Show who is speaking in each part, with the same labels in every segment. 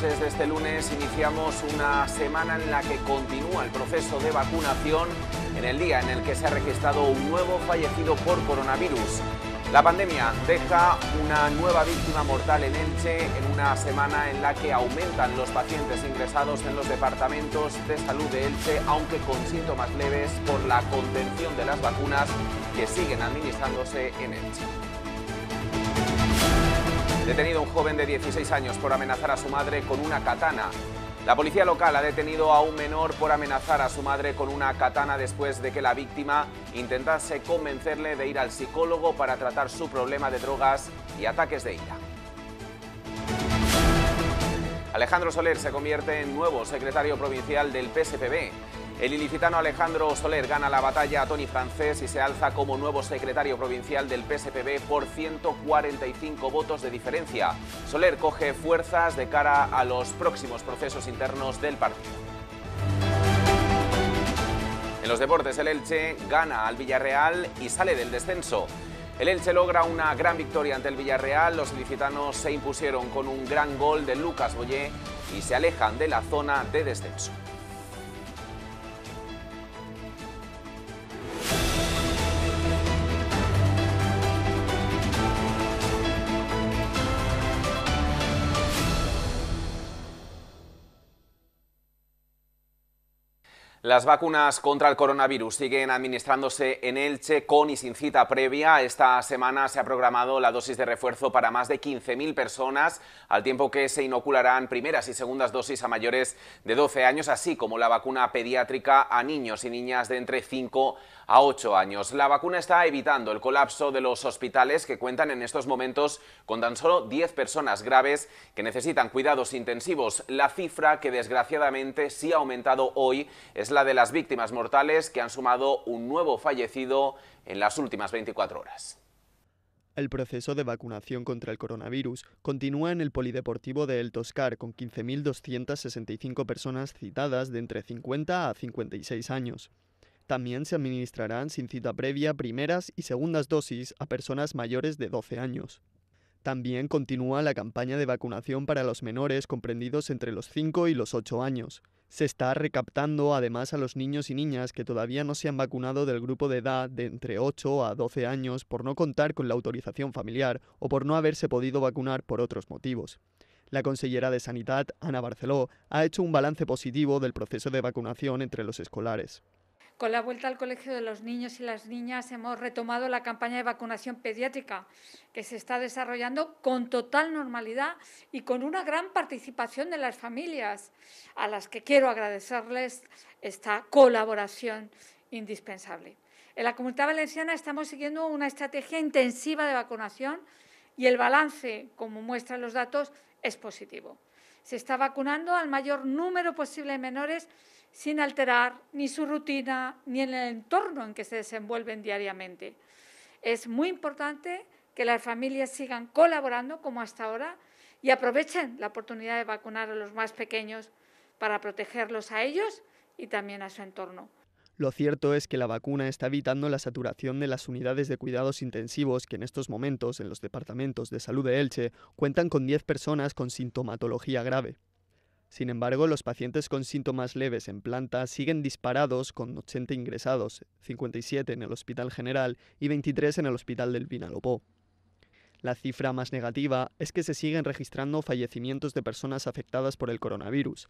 Speaker 1: Desde este lunes iniciamos una semana en la que continúa el proceso de vacunación en el día en el que se ha registrado un nuevo fallecido por coronavirus. La pandemia deja una nueva víctima mortal en Elche en una semana en la que aumentan los pacientes ingresados en los departamentos de salud de Elche, aunque con síntomas leves por la contención de las vacunas que siguen administrándose en Elche. Detenido un joven de 16 años por amenazar a su madre con una katana. La policía local ha detenido a un menor por amenazar a su madre con una katana después de que la víctima intentase convencerle de ir al psicólogo para tratar su problema de drogas y ataques de ira. Alejandro Soler se convierte en nuevo secretario provincial del PSPB. El ilicitano Alejandro Soler gana la batalla a Tony Francés y se alza como nuevo secretario provincial del PSPB por 145 votos de diferencia. Soler coge fuerzas de cara a los próximos procesos internos del partido. En los deportes, el Elche gana al Villarreal y sale del descenso. El Elche logra una gran victoria ante el Villarreal, los ilicitanos se impusieron con un gran gol de Lucas Boyé y se alejan de la zona de descenso. Las vacunas contra el coronavirus siguen administrándose en Elche con y sin cita previa. Esta semana se ha programado la dosis de refuerzo para más de 15.000 personas, al tiempo que se inocularán primeras y segundas dosis a mayores de 12 años, así como la vacuna pediátrica a niños y niñas de entre 5 a ocho años. La vacuna está evitando el colapso de los hospitales que cuentan en estos momentos con tan solo 10 personas graves que necesitan cuidados intensivos. La cifra que desgraciadamente sí ha aumentado hoy es la de las víctimas mortales que han sumado un nuevo fallecido en las últimas 24 horas.
Speaker 2: El proceso de vacunación contra el coronavirus continúa en el Polideportivo de El Toscar con 15.265 personas citadas de entre 50 a 56 años. También se administrarán sin cita previa primeras y segundas dosis a personas mayores de 12 años. También continúa la campaña de vacunación para los menores comprendidos entre los 5 y los 8 años. Se está recaptando además a los niños y niñas que todavía no se han vacunado del grupo de edad de entre 8 a 12 años por no contar con la autorización familiar o por no haberse podido vacunar por otros motivos. La consellera de Sanidad, Ana Barceló, ha hecho un balance positivo del proceso de vacunación entre los escolares.
Speaker 3: Con la vuelta al colegio de los niños y las niñas hemos retomado la campaña de vacunación pediátrica que se está desarrollando con total normalidad y con una gran participación de las familias, a las que quiero agradecerles esta colaboración indispensable. En la Comunidad Valenciana estamos siguiendo una estrategia intensiva de vacunación y el balance, como muestran los datos, es positivo. Se está vacunando al mayor número posible de menores sin alterar ni su rutina ni el entorno en que se desenvuelven diariamente. Es muy importante que las familias sigan colaborando como hasta ahora y aprovechen la oportunidad de vacunar a los más pequeños para protegerlos a ellos y también a su entorno.
Speaker 2: Lo cierto es que la vacuna está evitando la saturación de las unidades de cuidados intensivos que en estos momentos en los departamentos de salud de Elche cuentan con 10 personas con sintomatología grave. Sin embargo, los pacientes con síntomas leves en planta siguen disparados con 80 ingresados, 57 en el Hospital General y 23 en el Hospital del Vinalopó. La cifra más negativa es que se siguen registrando fallecimientos de personas afectadas por el coronavirus.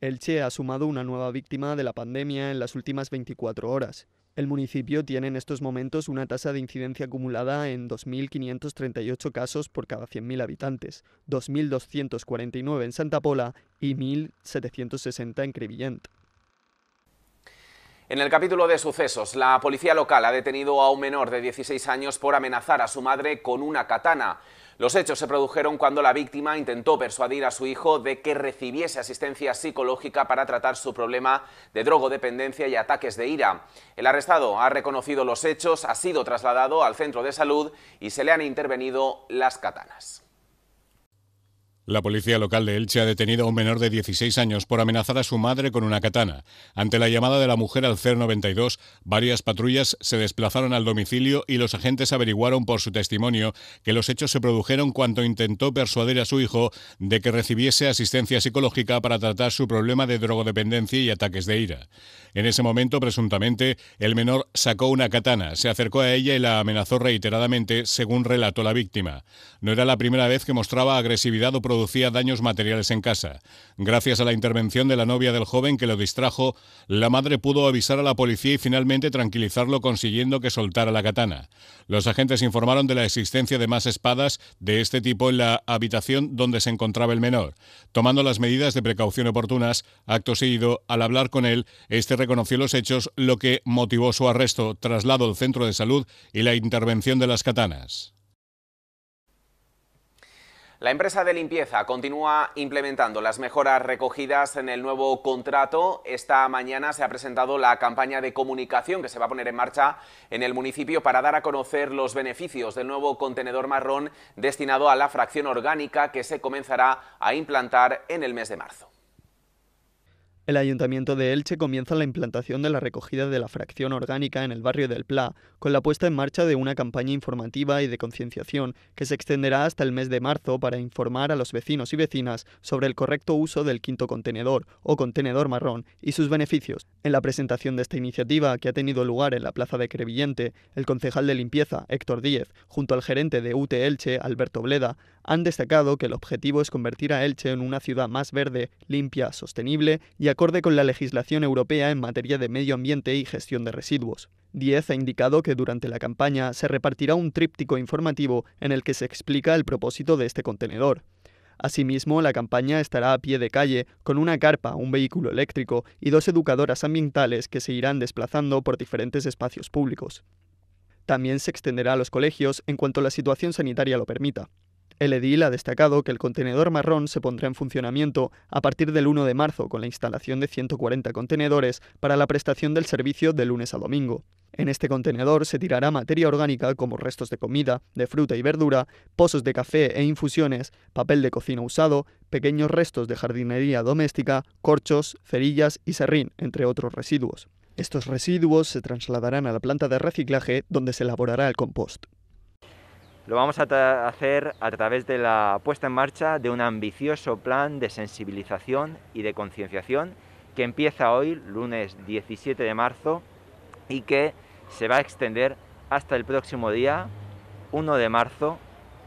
Speaker 2: Elche ha sumado una nueva víctima de la pandemia en las últimas 24 horas. El municipio tiene en estos momentos una tasa de incidencia acumulada en 2.538 casos por cada 100.000 habitantes, 2.249 en Santa Pola y 1.760 en Crevillent.
Speaker 1: En el capítulo de sucesos, la policía local ha detenido a un menor de 16 años por amenazar a su madre con una katana. Los hechos se produjeron cuando la víctima intentó persuadir a su hijo de que recibiese asistencia psicológica para tratar su problema de drogodependencia y ataques de ira. El arrestado ha reconocido los hechos, ha sido trasladado al centro de salud y se le han intervenido las katanas.
Speaker 4: La policía local de Elche ha detenido a un menor de 16 años por amenazar a su madre con una katana. Ante la llamada de la mujer al 92, varias patrullas se desplazaron al domicilio y los agentes averiguaron por su testimonio que los hechos se produjeron cuando intentó persuadir a su hijo de que recibiese asistencia psicológica para tratar su problema de drogodependencia y ataques de ira. En ese momento, presuntamente, el menor sacó una katana, se acercó a ella y la amenazó reiteradamente, según relató la víctima. No era la primera vez que mostraba agresividad o producía daños materiales en casa. Gracias a la intervención de la novia del joven que lo distrajo, la madre pudo avisar a la policía y finalmente tranquilizarlo consiguiendo que soltara la katana. Los agentes informaron de la existencia de más espadas de este tipo en la habitación donde se encontraba el menor. Tomando las medidas de precaución oportunas, acto seguido, al hablar con él, este reconoció los hechos, lo que motivó su arresto, traslado al centro de salud y la intervención de las katanas.
Speaker 1: La empresa de limpieza continúa implementando las mejoras recogidas en el nuevo contrato. Esta mañana se ha presentado la campaña de comunicación que se va a poner en marcha en el municipio para dar a conocer los beneficios del nuevo contenedor marrón destinado a la fracción orgánica que se comenzará a implantar en el mes de marzo.
Speaker 2: El Ayuntamiento de Elche comienza la implantación de la recogida de la fracción orgánica en el barrio del Pla, con la puesta en marcha de una campaña informativa y de concienciación que se extenderá hasta el mes de marzo para informar a los vecinos y vecinas sobre el correcto uso del quinto contenedor o contenedor marrón y sus beneficios. En la presentación de esta iniciativa, que ha tenido lugar en la Plaza de Crevillente, el concejal de limpieza, Héctor Díez, junto al gerente de UT Elche, Alberto Bleda, han destacado que el objetivo es convertir a Elche en una ciudad más verde, limpia, sostenible y acorde con la legislación europea en materia de medio ambiente y gestión de residuos. Diez ha indicado que durante la campaña se repartirá un tríptico informativo en el que se explica el propósito de este contenedor. Asimismo, la campaña estará a pie de calle, con una carpa, un vehículo eléctrico y dos educadoras ambientales que se irán desplazando por diferentes espacios públicos. También se extenderá a los colegios en cuanto la situación sanitaria lo permita. El edil ha destacado que el contenedor marrón se pondrá en funcionamiento a partir del 1 de marzo con la instalación de 140 contenedores para la prestación del servicio de lunes a domingo. En este contenedor se tirará materia orgánica como restos de comida, de fruta y verdura, pozos de café e infusiones, papel de cocina usado, pequeños restos de jardinería doméstica, corchos, cerillas y serrín, entre otros residuos. Estos residuos se trasladarán a la planta de reciclaje donde se elaborará el compost.
Speaker 3: Lo vamos a hacer a través de la puesta en marcha de un ambicioso plan de sensibilización y de concienciación que empieza hoy, lunes 17 de marzo, y que se va a extender hasta el próximo día, 1 de marzo,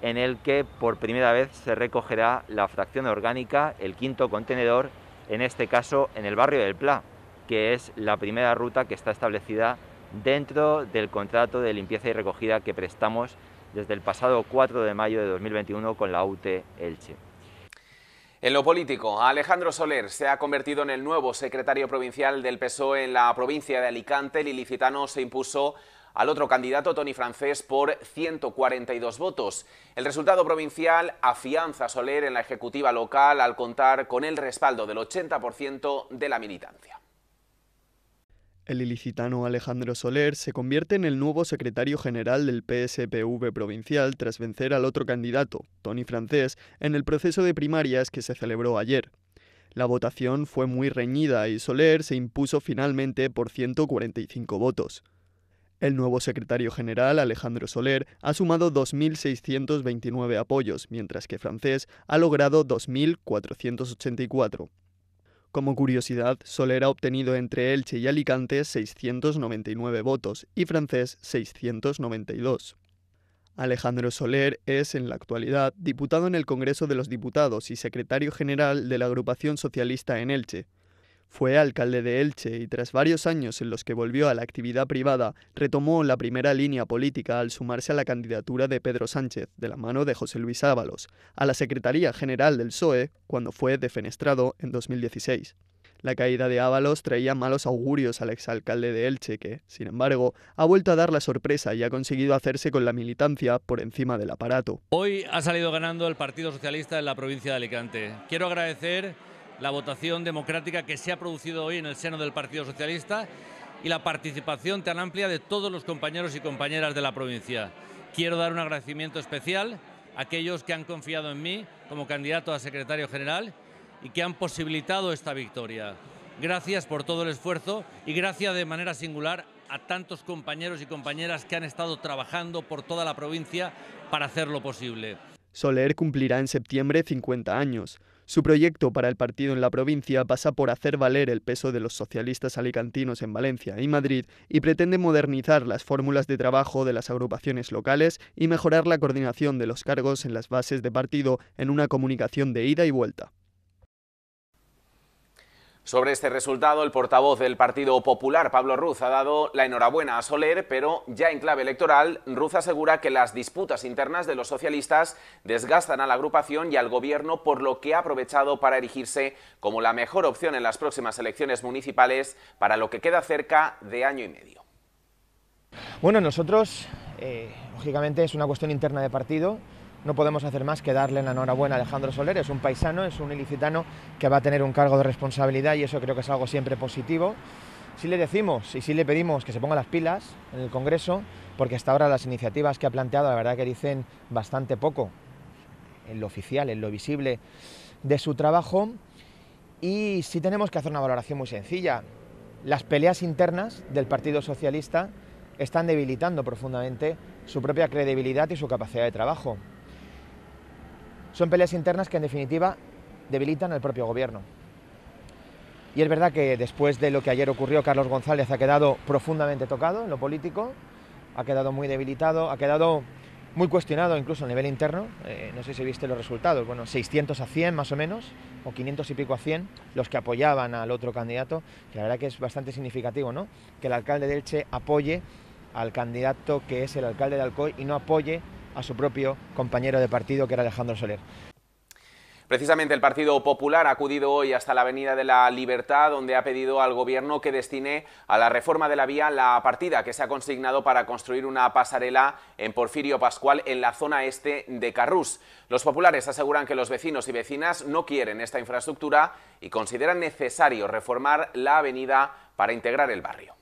Speaker 3: en el que por primera vez se recogerá la fracción orgánica, el quinto contenedor, en este caso en el barrio del Pla, que es la primera ruta que está establecida dentro del contrato de limpieza y recogida que prestamos desde el pasado 4 de mayo de 2021 con la UTE Elche.
Speaker 1: En lo político, Alejandro Soler se ha convertido en el nuevo secretario provincial del PSOE en la provincia de Alicante. El ilicitano se impuso al otro candidato, Tony Francés, por 142 votos. El resultado provincial afianza a Soler en la ejecutiva local al contar con el respaldo del 80% de la militancia.
Speaker 2: El ilicitano Alejandro Soler se convierte en el nuevo secretario general del PSPV provincial tras vencer al otro candidato, Tony Francés, en el proceso de primarias que se celebró ayer. La votación fue muy reñida y Soler se impuso finalmente por 145 votos. El nuevo secretario general, Alejandro Soler, ha sumado 2.629 apoyos, mientras que Francés ha logrado 2.484. Como curiosidad, Soler ha obtenido entre Elche y Alicante 699 votos y Francés 692. Alejandro Soler es, en la actualidad, diputado en el Congreso de los Diputados y secretario general de la agrupación socialista en Elche, fue alcalde de Elche y tras varios años en los que volvió a la actividad privada, retomó la primera línea política al sumarse a la candidatura de Pedro Sánchez, de la mano de José Luis Ábalos, a la Secretaría General del PSOE cuando fue defenestrado en 2016. La caída de Ábalos traía malos augurios al exalcalde de Elche, que, sin embargo, ha vuelto a dar la sorpresa y ha conseguido hacerse con la militancia por encima del aparato.
Speaker 4: Hoy ha salido ganando el Partido Socialista en la provincia de Alicante. Quiero agradecer la votación democrática que se ha producido hoy en el seno del Partido Socialista y la participación tan amplia de todos los compañeros y compañeras de la provincia. Quiero dar un agradecimiento especial a aquellos que han confiado en mí como candidato a secretario general y que han posibilitado esta victoria. Gracias por todo el esfuerzo y gracias de manera singular a tantos compañeros y compañeras que han estado trabajando por toda la provincia para hacerlo posible.
Speaker 2: Soler cumplirá en septiembre 50 años. Su proyecto para el partido en la provincia pasa por hacer valer el peso de los socialistas alicantinos en Valencia y Madrid y pretende modernizar las fórmulas de trabajo de las agrupaciones locales y mejorar la coordinación de los cargos en las bases de partido en una comunicación de ida y vuelta.
Speaker 1: Sobre este resultado, el portavoz del Partido Popular, Pablo Ruz, ha dado la enhorabuena a Soler, pero ya en clave electoral, Ruz asegura que las disputas internas de los socialistas desgastan a la agrupación y al gobierno, por lo que ha aprovechado para erigirse como la mejor opción en las próximas elecciones municipales para lo que queda cerca de año y medio.
Speaker 3: Bueno, nosotros, eh, lógicamente, es una cuestión interna de partido no podemos hacer más que darle la enhorabuena a Alejandro Soler. Es un paisano, es un ilicitano que va a tener un cargo de responsabilidad y eso creo que es algo siempre positivo. Si le decimos y si le pedimos que se ponga las pilas en el Congreso, porque hasta ahora las iniciativas que ha planteado, la verdad que dicen bastante poco en lo oficial, en lo visible de su trabajo. Y si tenemos que hacer una valoración muy sencilla. Las peleas internas del Partido Socialista están debilitando profundamente su propia credibilidad y su capacidad de trabajo. Son peleas internas que en definitiva debilitan al propio gobierno. Y es verdad que después de lo que ayer ocurrió, Carlos González ha quedado profundamente tocado en lo político, ha quedado muy debilitado, ha quedado muy cuestionado incluso a nivel interno. Eh, no sé si viste los resultados. Bueno, 600 a 100 más o menos, o 500 y pico a 100, los que apoyaban al otro candidato. Que la verdad que es bastante significativo, ¿no? Que el alcalde de Elche apoye al candidato que es el alcalde de Alcoy y no apoye a su propio compañero de partido, que era Alejandro Soler.
Speaker 1: Precisamente el Partido Popular ha acudido hoy hasta la Avenida de la Libertad, donde ha pedido al Gobierno que destine a la reforma de la vía la partida que se ha consignado para construir una pasarela en Porfirio Pascual en la zona este de Carrús. Los populares aseguran que los vecinos y vecinas no quieren esta infraestructura y consideran necesario reformar la avenida para integrar el barrio.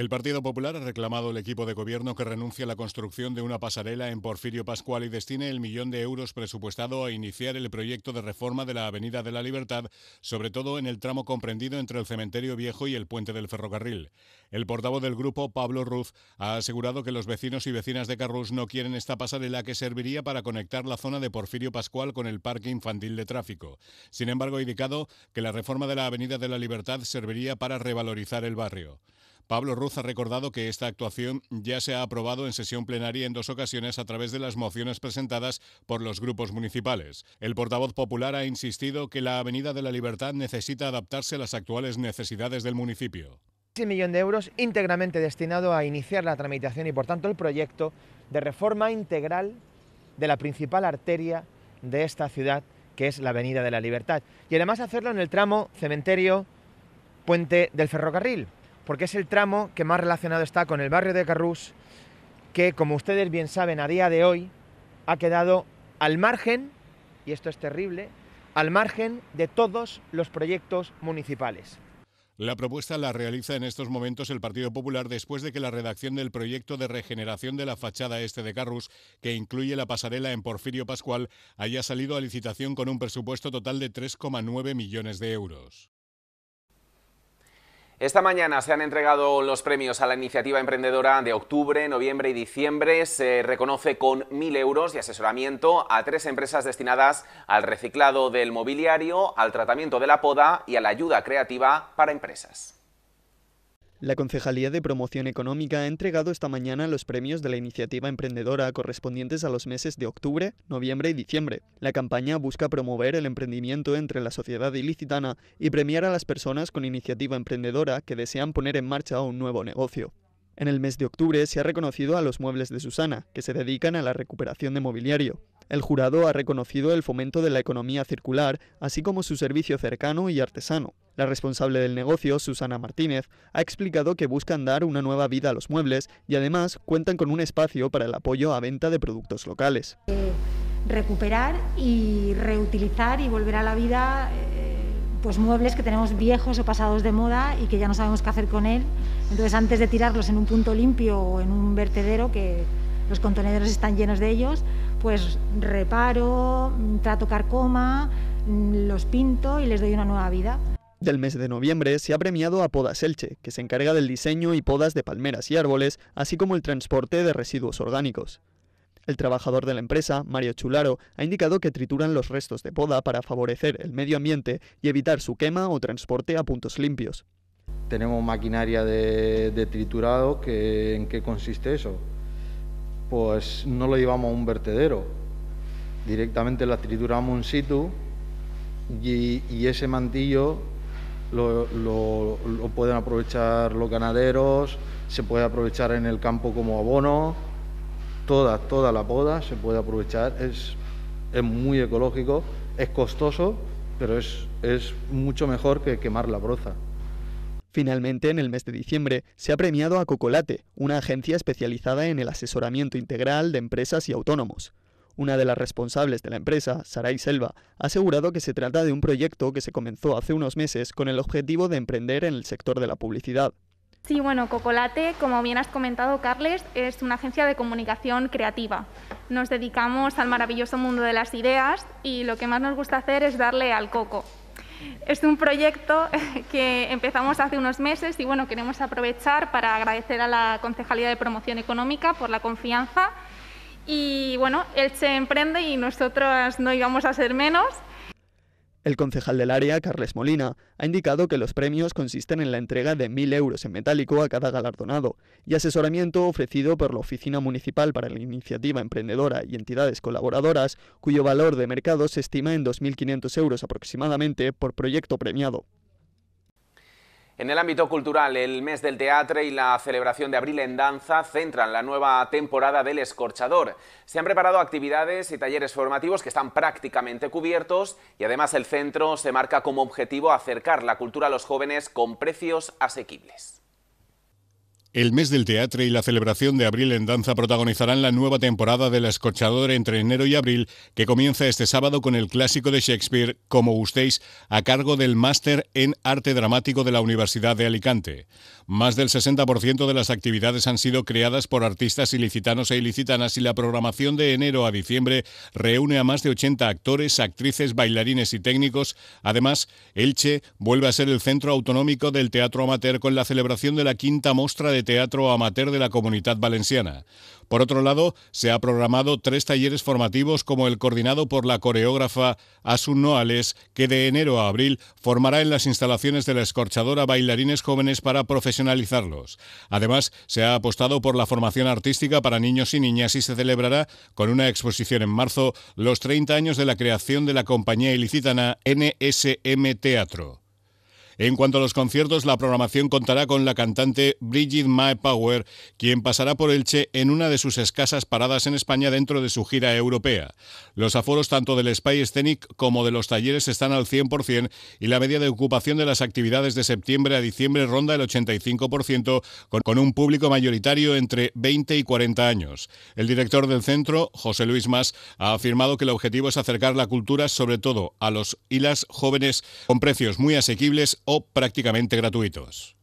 Speaker 4: El Partido Popular ha reclamado al equipo de gobierno que renuncie a la construcción de una pasarela en Porfirio Pascual y destine el millón de euros presupuestado a iniciar el proyecto de reforma de la Avenida de la Libertad, sobre todo en el tramo comprendido entre el Cementerio Viejo y el Puente del Ferrocarril. El portavoz del grupo, Pablo Ruz, ha asegurado que los vecinos y vecinas de Carrus no quieren esta pasarela que serviría para conectar la zona de Porfirio Pascual con el Parque Infantil de Tráfico. Sin embargo, ha indicado que la reforma de la Avenida de la Libertad serviría para revalorizar el barrio. Pablo Ruz ha recordado que esta actuación ya se ha aprobado en sesión plenaria en dos ocasiones a través de las mociones presentadas por los grupos municipales. El portavoz popular ha insistido que la Avenida de la Libertad necesita adaptarse a las actuales necesidades del municipio.
Speaker 3: Un millón de euros íntegramente destinado a iniciar la tramitación y por tanto el proyecto de reforma integral de la principal arteria de esta ciudad que es la Avenida de la Libertad y además hacerlo en el tramo cementerio puente del ferrocarril porque es el tramo que más relacionado está con el barrio de Carrús, que como ustedes bien saben a día de hoy ha quedado al margen,
Speaker 4: y esto es terrible, al margen de todos los proyectos municipales. La propuesta la realiza en estos momentos el Partido Popular después de que la redacción del proyecto de regeneración de la fachada este de Carrus, que incluye la pasarela en Porfirio Pascual, haya salido a licitación con un presupuesto total de 3,9 millones de euros.
Speaker 1: Esta mañana se han entregado los premios a la iniciativa emprendedora de octubre, noviembre y diciembre. Se reconoce con 1.000 euros de asesoramiento a tres empresas destinadas al reciclado del mobiliario, al tratamiento de la poda y a la ayuda creativa para empresas.
Speaker 2: La Concejalía de Promoción Económica ha entregado esta mañana los premios de la iniciativa emprendedora correspondientes a los meses de octubre, noviembre y diciembre. La campaña busca promover el emprendimiento entre la sociedad ilicitana y premiar a las personas con iniciativa emprendedora que desean poner en marcha un nuevo negocio. En el mes de octubre se ha reconocido a los muebles de Susana, que se dedican a la recuperación de mobiliario. El jurado ha reconocido el fomento de la economía circular, así como su servicio cercano y artesano. La responsable del negocio, Susana Martínez, ha explicado que buscan dar una nueva vida a los muebles y además cuentan con un espacio para el apoyo a venta de productos locales.
Speaker 3: Eh, recuperar y reutilizar y volver a la vida eh, pues muebles que tenemos viejos o pasados de moda y que ya no sabemos qué hacer con él. Entonces antes de tirarlos en un punto limpio o en un vertedero que los contenedores están llenos de ellos, pues reparo, trato carcoma, mm, los pinto y les doy una nueva vida.
Speaker 2: Del mes de noviembre se ha premiado a poda selche, que se encarga del diseño y podas de palmeras y árboles, así como el transporte de residuos orgánicos. El trabajador de la empresa, Mario Chularo, ha indicado que trituran los restos de poda para favorecer el medio ambiente y evitar su quema o transporte a puntos
Speaker 3: limpios. Tenemos maquinaria de, triturado, ¿en qué consiste eso? pues no lo llevamos a un vertedero, directamente la trituramos in situ y, ese mantillo lo, pueden aprovechar los ganaderos, se puede aprovechar en el campo como abono, toda, toda la poda se puede aprovechar, es, es muy ecológico, es costoso, pero es mucho mejor que quemar la broza.
Speaker 2: Finalmente, en el mes de diciembre, se ha premiado a Cocolate, una agencia especializada en el asesoramiento integral de empresas y autónomos. Una de las responsables de la empresa, Saray Selva, ha asegurado que se trata de un proyecto que se comenzó hace unos meses con el objetivo de emprender en el sector de la publicidad.
Speaker 3: Sí, bueno, Cocolate, como bien has comentado, Carles, es una agencia de comunicación creativa. Nos dedicamos al maravilloso mundo de las ideas y lo que más nos gusta hacer es darle al coco, es un proyecto que empezamos hace unos meses y bueno, queremos aprovechar para agradecer a la Concejalía de Promoción Económica por la confianza. Y bueno, se emprende y nosotros no íbamos a ser menos.
Speaker 2: El concejal del área, Carles Molina, ha indicado que los premios consisten en la entrega de 1.000 euros en metálico a cada galardonado y asesoramiento ofrecido por la Oficina Municipal para la Iniciativa Emprendedora y entidades colaboradoras, cuyo valor de mercado se estima en 2.500 euros aproximadamente por proyecto premiado.
Speaker 1: En el ámbito cultural, el mes del teatro y la celebración de Abril en Danza centran la nueva temporada del Escorchador. Se han preparado actividades y talleres formativos que están prácticamente cubiertos y además el centro se marca como objetivo acercar la cultura a los jóvenes con precios asequibles.
Speaker 4: El mes del teatro y la celebración de Abril en Danza protagonizarán la nueva temporada de La Escorchador entre enero y abril, que comienza este sábado con el clásico de Shakespeare, Como gustéis, a cargo del Máster en Arte Dramático de la Universidad de Alicante. Más del 60% de las actividades han sido creadas por artistas ilicitanos e ilicitanas y la programación de enero a diciembre reúne a más de 80 actores, actrices, bailarines y técnicos. Además, Elche vuelve a ser el centro autonómico del teatro amateur con la celebración de la quinta muestra de teatro amateur de la Comunidad Valenciana. Por otro lado, se ha programado tres talleres formativos como el coordinado por la coreógrafa Asun Noales, que de enero a abril formará en las instalaciones de la escorchadora bailarines jóvenes para profesionalizarlos. Además, se ha apostado por la formación artística para niños y niñas y se celebrará con una exposición en marzo los 30 años de la creación de la compañía ilicitana NSM Teatro. En cuanto a los conciertos, la programación contará con la cantante Bridget Mae Power, quien pasará por Elche en una de sus escasas paradas en España dentro de su gira europea. Los aforos tanto del Spy Scenic como de los talleres están al 100% y la media de ocupación de las actividades de septiembre a diciembre ronda el 85%, con un público mayoritario entre 20 y 40 años. El director del centro, José Luis Mas, ha afirmado que el objetivo es acercar la cultura, sobre todo a los y las jóvenes, con precios muy asequibles o prácticamente gratuitos.